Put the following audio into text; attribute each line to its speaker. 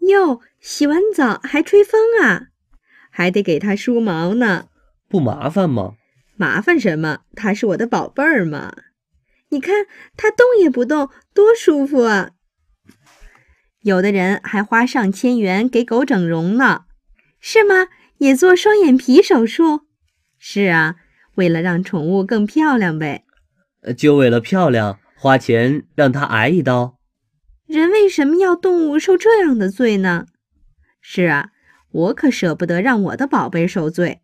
Speaker 1: 哟，洗完澡
Speaker 2: 还吹风啊，还得给它梳毛呢，不麻烦吗？麻烦什么？它是我的宝贝儿嘛。你看它动也不动，多舒服啊。有的人还花上千元给狗整容呢，是吗？也做双眼皮手术？是啊，为了让宠物更漂亮呗。
Speaker 3: 就为了漂亮，花钱让它挨一
Speaker 2: 刀？人为什么要动物受这样的罪呢？是啊，
Speaker 1: 我可舍不得让我的宝贝受罪。